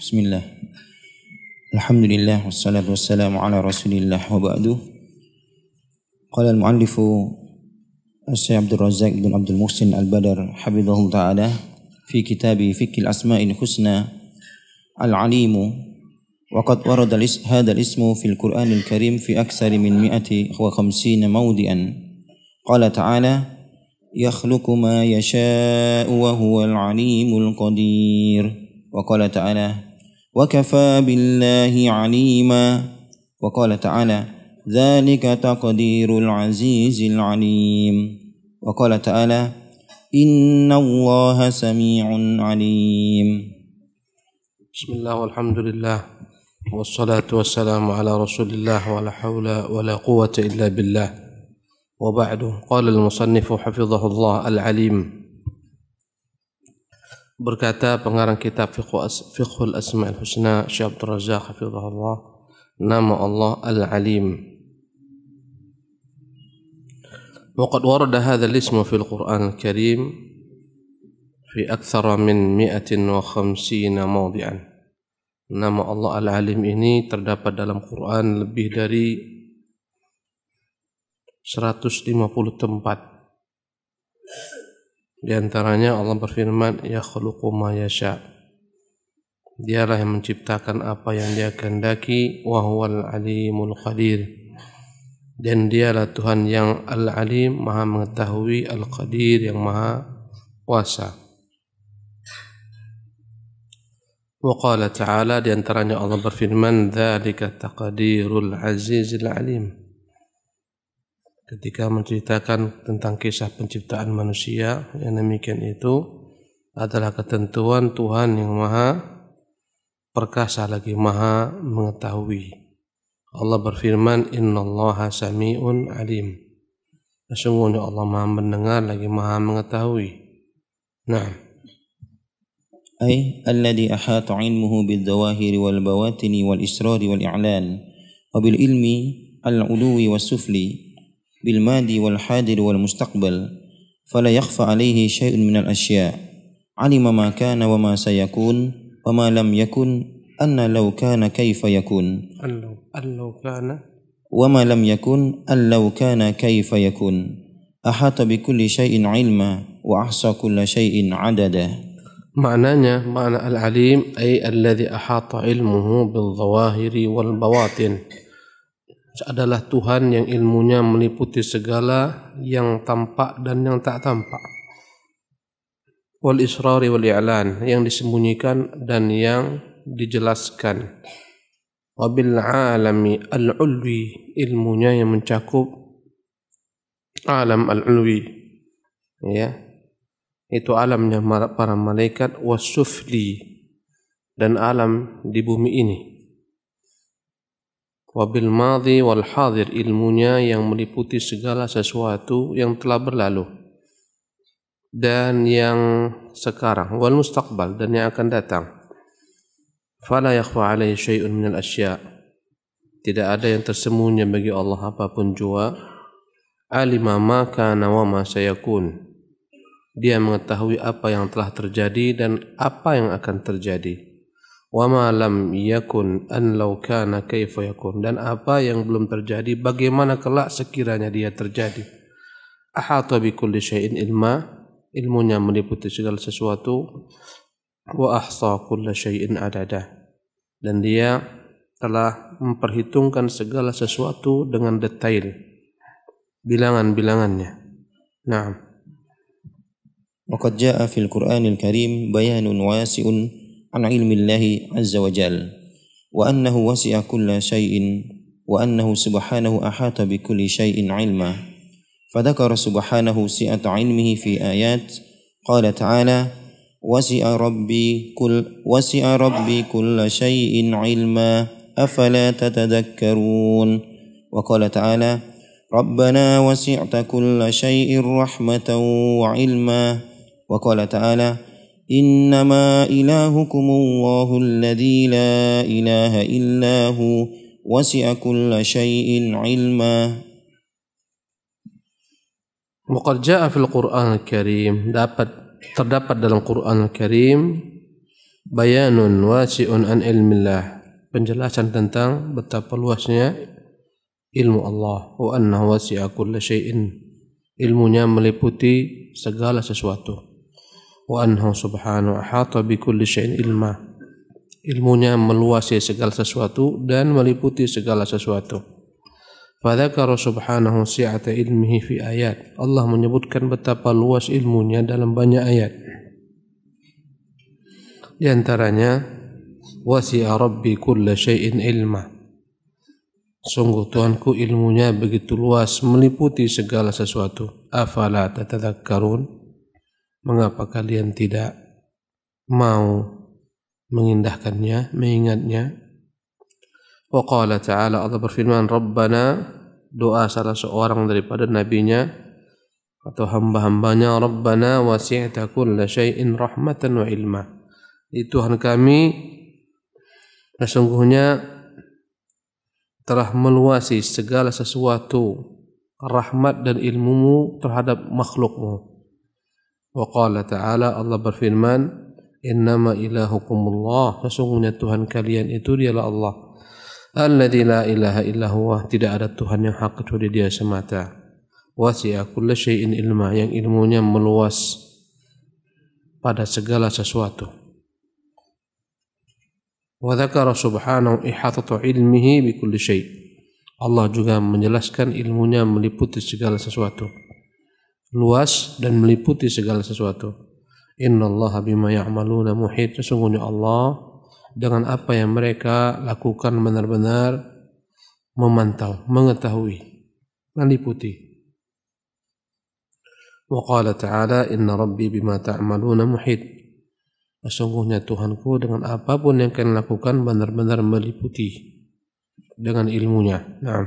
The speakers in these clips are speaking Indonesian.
بسم الله الحمد لله والصلاة والسلام على رسول الله وبعده قال المؤلف السيد عبد الرزاق بن عبد المحسن البدر حفظه تعالى في كتاب فك الأسماء الحسنى العليم وقد ورد هذا الاسم في القرآن الكريم في أكثر من 150 موضعا قال تعالى يخلق ما يشاء وهو العليم القدير وقال تعالى وكفى بالله عليما وقال تعالى ذلك تقدير العزيز العليم وقال تعالى إن الله سميع عليم بسم الله والحمد لله والصلاة والسلام على رسول الله ولا حول ولا قوة إلا بالله وبعد قال المصنف hafizahullah al-alim berkata pengarang kitab Fiqhul Asma'ul Husna Syekh Abdul Razak hafizahullah nama Allah al-alim وقد ورد هذا الاسم في القرآن الكريم في أكثر من 150 موضعا Nama Allah Al-Alim ini terdapat dalam Quran lebih dari 150 tempat. Di antaranya Allah berfirman, "Ya khuluqu ma yasha." Dialah yang menciptakan apa yang Dia kehendaki, wa huwal alimul qadir. Dan Dialah Tuhan yang Al-Alim, Maha mengetahui, Al-Qadir yang Maha kuasa. Wa qala ta'ala di antaranya Allah berfirman, "Dzalika taqdirul azizil alim." ketika menceritakan tentang kisah penciptaan manusia yang demikian itu adalah ketentuan Tuhan yang maha perkasa lagi maha mengetahui. Allah berfirman, Innallaha sami'un alim. Sesungguhnya Allah maha mendengar lagi maha mengetahui. Nah. أي الذي أحاط علمه بالظواهر bil والإسرار والإعلان وبالعلم العلو والسفلي بالماضي والحاضر والمستقبل فلا يخفى عليه شيء من الأشياء علم ما كان وما سيكون وما لم يكن أن لو كان كيف يكون أن لو كان وما لم يكن أن لو كان كيف يكون أحاط بكل شيء علما وأحصى كل شيء عددا معناه معنى العليم أي الذي أحاط علمه بالظواهر والبواطن adalah Tuhan yang ilmunya meliputi segala yang tampak dan yang tak tampak. Wal israri wal i'lan yang disembunyikan dan yang dijelaskan. Wabil alami al-ulwi ilmunya yang mencakup alam al-ulwi. Ya. Itu alamnya para malaikat wasufli dan alam di bumi ini wabil madhi wal hadir ilmunya yang meliputi segala sesuatu yang telah berlalu dan yang sekarang wal mustaqbal dan yang akan datang fala yakhfa alaihi syai'un min al asya tidak ada yang tersembunyi bagi Allah apapun jua alima ma kana wa ma sayakun dia mengetahui apa yang telah terjadi dan apa yang akan terjadi. wama lam yakun an law kana kaifa yakun dan apa yang belum terjadi bagaimana kelak sekiranya dia terjadi ahata bi kulli syai'in ilma ilmunya meliputi segala sesuatu wa ahsa kulli syai'in adada dan dia telah memperhitungkan segala sesuatu dengan detail bilangan-bilangannya na'am وقد جاء fil qur'anil karim bayanun wasi'un عن علم الله عز وجل وأنه وسع كل شيء وأنه سبحانه أحاط بكل شيء علما فذكر سبحانه سعة علمه في آيات قال تعالى وسع ربي كل وسع ربي كل شيء علما أفلا تتذكرون وقال تعالى ربنا وسعت كل شيء رحمة وعلما وقال تعالى إنما إلهكم الله الذي لا إله إلا هو وسع كل شيء علما وقد جاء في القرآن الكريم dapat terdapat dalam Quran Al-Karim bayanun wasi'un an ilmillah penjelasan tentang betapa luasnya ilmu Allah wa annahu wasi'a kulla shay'in ilmunya meliputi segala sesuatu wa anhu subhanahu ahata bi kulli syai'in ilma. Ilmunya meluasi ya segala sesuatu dan meliputi segala sesuatu. Fadzakara subhanahu si'ata ilmihi fi ayat. Allah menyebutkan betapa luas ilmunya dalam banyak ayat. Di antaranya wasi'a rabbi kulla syai'in ilma. Sungguh Tuhanku ilmunya begitu luas meliputi segala sesuatu. Afala tatadzakkarun? mengapa kalian tidak mau mengindahkannya, mengingatnya? Wa qala ta'ala Allah berfirman, "Rabbana" doa salah seorang daripada nabinya atau hamba-hambanya, "Rabbana wasi'ta kulla syai'in rahmatan wa ilma." Itu Tuhan kami sesungguhnya telah meluasi segala sesuatu rahmat dan ilmumu terhadap makhlukmu Wa qala ta'ala Allah berfirman, "Innama ilahukumullah." Sesungguhnya Tuhan kalian itu dialah Allah. Alladhi la ilaha illa huwa, tidak ada Tuhan yang hak kecuali Dia semata. Wasi'a kulla syai'in ilma, yang ilmunya meluas pada segala sesuatu. Wa dhakara subhanahu ihatatu ilmihi bi kulli syai'. Allah juga menjelaskan ilmunya meliputi segala sesuatu luas dan meliputi segala sesuatu. Innallaha bima ya'maluna muhit. Sesungguhnya Allah dengan apa yang mereka lakukan benar-benar memantau, mengetahui, meliputi. Wa qala ta'ala inna rabbi bima ta'maluna muhit. Sesungguhnya Tuhanku dengan apapun yang kalian lakukan benar-benar meliputi dengan ilmunya. Naam.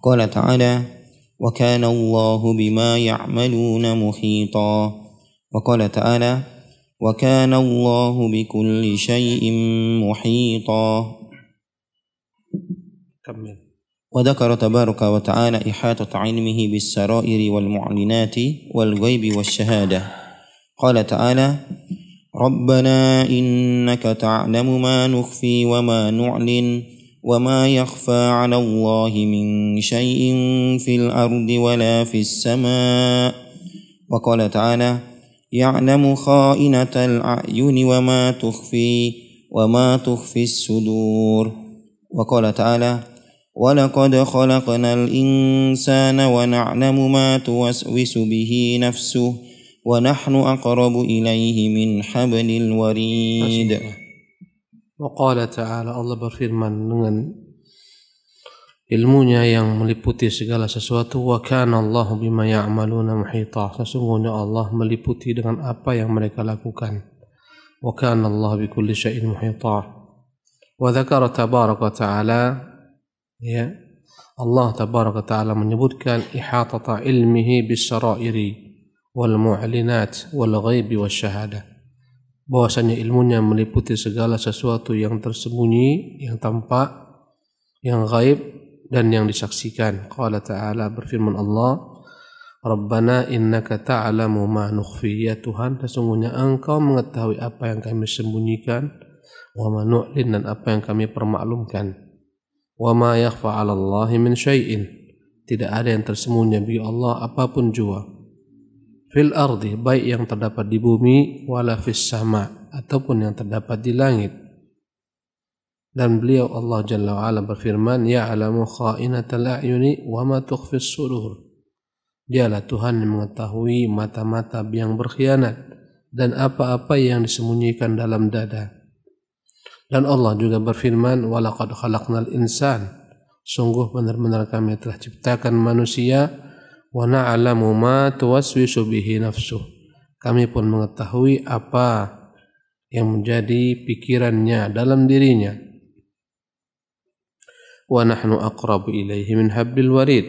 Qala ta'ala وكان الله بما يعملون محيطا وقال تعالى وكان الله بكل شيء محيطا كمل وذكر تبارك وتعالى إحاطة علمه بالسرائر والمعلنات والغيب والشهادة قال تعالى ربنا إنك تعلم ما نخفي وما نعلن وما يخفى على الله من شيء في الارض ولا في السماء وقال تعالى يعلم خائنه الاعين وما تخفي وما تخفي الصدور وقال تعالى ولقد خلقنا الانسان ونعلم ما توسوس به نفسه ونحن اقرب اليه من حبل الوريد Waqala ta'ala Allah berfirman dengan ilmunya yang meliputi segala sesuatu wa kana Allah bima ya'maluna muhita sesungguhnya Allah meliputi dengan apa yang mereka lakukan wa kana Allah bikulli syai'in muhita wa dzakara tabaraka ta'ala ya Allah tabaraka ta'ala menyebutkan ihatata ilmihi bisyara'iri wal mu'linat wal ghaibi wasyahadah bahwasanya ilmunya meliputi segala sesuatu yang tersembunyi, yang tampak, yang gaib dan yang disaksikan. Qala ta'ala berfirman Allah, Rabbana innaka ta'lamu ma nukhfi ya Tuhan, sesungguhnya Engkau mengetahui apa yang kami sembunyikan wa ma nu'lin dan apa yang kami permaklumkan. Wa ma yakhfa 'ala Allahi min syai'in. Tidak ada yang tersembunyi bagi Allah apapun jua fil ardi baik yang terdapat di bumi wala fis sama ataupun yang terdapat di langit dan beliau Allah Jalla wa ala berfirman ya'lamu kha'inatal a'yuni wa ma tukhfis sudur dialah Tuhan yang mengetahui mata-mata yang berkhianat dan apa-apa yang disembunyikan dalam dada dan Allah juga berfirman walaqad khalaqnal insan sungguh benar-benar kami telah ciptakan manusia wa na'lamu ma tuwaswisu bihi nafsu Kami pun mengetahui apa yang menjadi pikirannya dalam dirinya. Wa nahnu aqrabu ilaihi min hablil warid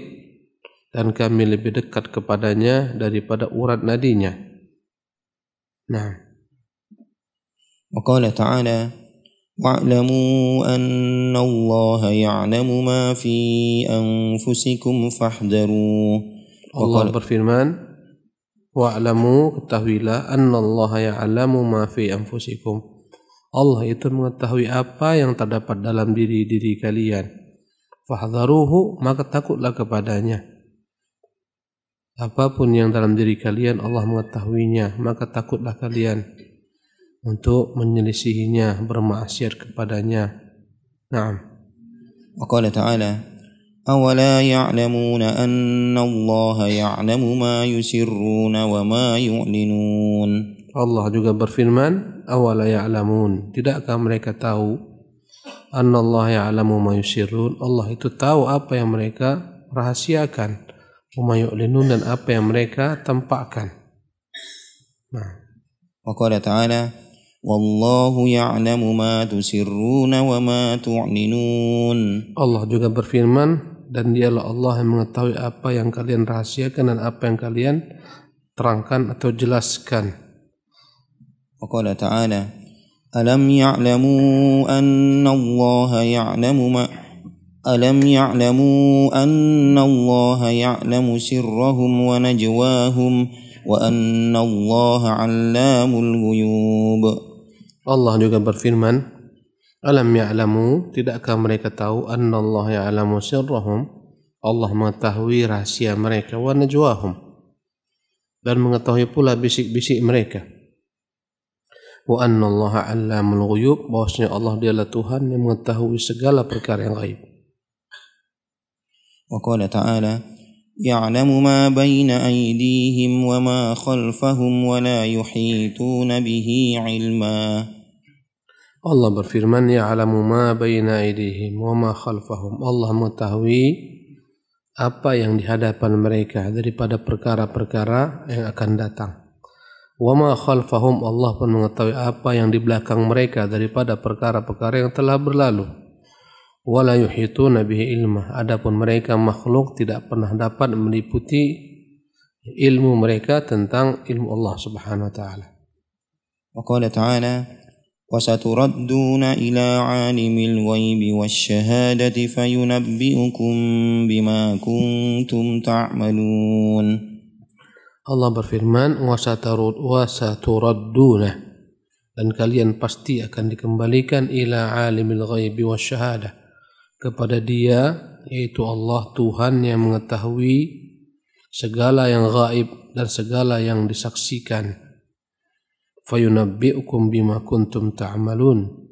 dan kami lebih dekat kepadanya daripada urat nadinya. Nah. وقال تعالى واعلموا أن الله يعلم ما في أنفسكم فاحذروه Allah berfirman wa'lamu ketahuilah annallaha ya'lamu ma fi anfusikum Allah itu mengetahui apa yang terdapat dalam diri-diri kalian fahdharuhu maka takutlah kepadanya apapun yang dalam diri kalian Allah mengetahuinya maka takutlah kalian untuk menyelisihinya bermaksiat kepadanya. Naam. Wa qala ta'ala أولا يعلمون أن الله يعلم ما يسرون وما يعلنون Allah juga berfirman awala ya'lamun tidakkah mereka tahu annallaha ya'lamu ma yusirrun Allah itu tahu apa yang mereka rahasiakan wa yu'linun dan apa yang mereka tampakkan nah wa ta'ala Wallahu ya'lamu ma tusirruna wa ma tu'linun Allah juga berfirman dan dialah Allah yang mengetahui apa yang kalian rahasiakan dan apa yang kalian terangkan atau jelaskan. وقال تعالى: ألم يعلموا أن الله يعلم ما ألم يعلموا أن الله يعلم سرهم ونجواهم وأن الله علام الغيوب. Allah juga berfirman, Alam ya'lamu, tidakkah mereka tahu annallaha ya'lamu sirrahum? Allah mengetahui rahasia mereka wa najwahum dan mengetahui pula bisik-bisik mereka. Wa annallaha 'allamul ghuyub, bahwasanya Allah dialah Tuhan yang mengetahui segala perkara yang gaib. Wa qala ta'ala يعلم ما بين أيديهم وما خلفهم ولا يحيطون به علما Allah berfirman alamu ma baina aydihim wa ma khalfahum. Allah mengetahui apa yang dihadapan mereka daripada perkara-perkara yang akan datang. Wa ma khalfahum Allah pun mengetahui apa yang di belakang mereka daripada perkara-perkara yang telah berlalu. Wa la yuhituna bihi ilma. Adapun mereka makhluk tidak pernah dapat meliputi ilmu mereka tentang ilmu Allah Subhanahu wa taala. Wa qala ta'ala وستردون إلى عالم الغيب والشهادة فينبئكم بما كنتم تعملون Allah berfirman wasatarud wasaturadduna dan kalian pasti akan dikembalikan ila alimil ghaibi wasyahadah kepada dia yaitu Allah Tuhan yang mengetahui segala yang gaib dan segala yang disaksikan fayunabbi'ukum bima kuntum ta'malun.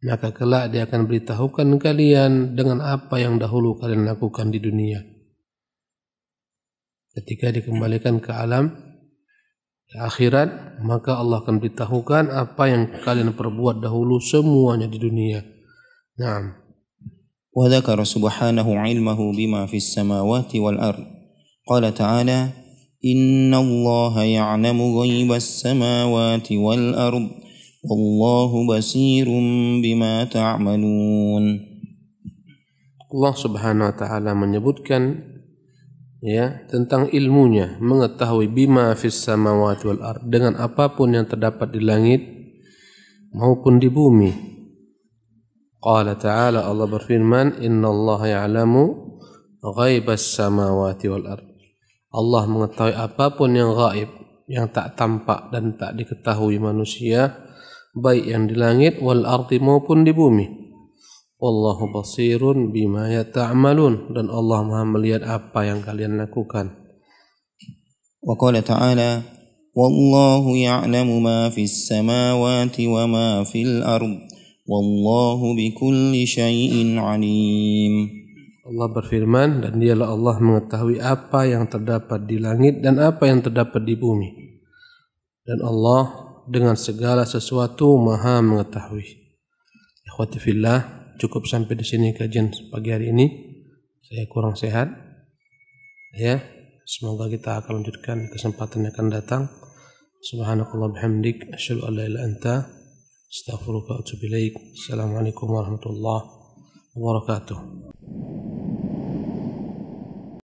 Maka kelak dia akan beritahukan kalian dengan apa yang dahulu kalian lakukan di dunia. Ketika dikembalikan ke alam ke akhirat, maka Allah akan beritahukan apa yang kalian perbuat dahulu semuanya di dunia. Naam. وذكر سبحانه علمه بما في wal والأرض قال Taala إن الله يعلم غيب السماوات والأرض والله بصير بما تعملون Allah Subhanahu wa taala menyebutkan ya tentang ilmunya mengetahui bima fis samawati wal ard dengan apapun yang terdapat di langit maupun di bumi. Qala ta'ala Allah berfirman innallaha ya'lamu ghaibas samawati wal ard. Allah mengetahui apapun yang gaib, yang tak tampak dan tak diketahui manusia, baik yang di langit wal arti maupun di bumi. Wallahu basirun bima yata'malun dan Allah Maha melihat apa yang kalian lakukan. Wa qala ta'ala Wallahu ya'lamu ma fis samawati wa ma fil ard wallahu bikulli syai'in 'alim. Allah berfirman dan dialah Allah mengetahui apa yang terdapat di langit dan apa yang terdapat di bumi. Dan Allah dengan segala sesuatu maha mengetahui. Ikhwati fillah, cukup sampai di sini kajian pagi hari ini. Saya kurang sehat. Ya, semoga kita akan lanjutkan kesempatan yang akan datang. Subhanakallah bihamdik, asyhadu an la ilaha illa anta, astaghfiruka wa atubu ilaik. Assalamualaikum warahmatullahi wabarakatuh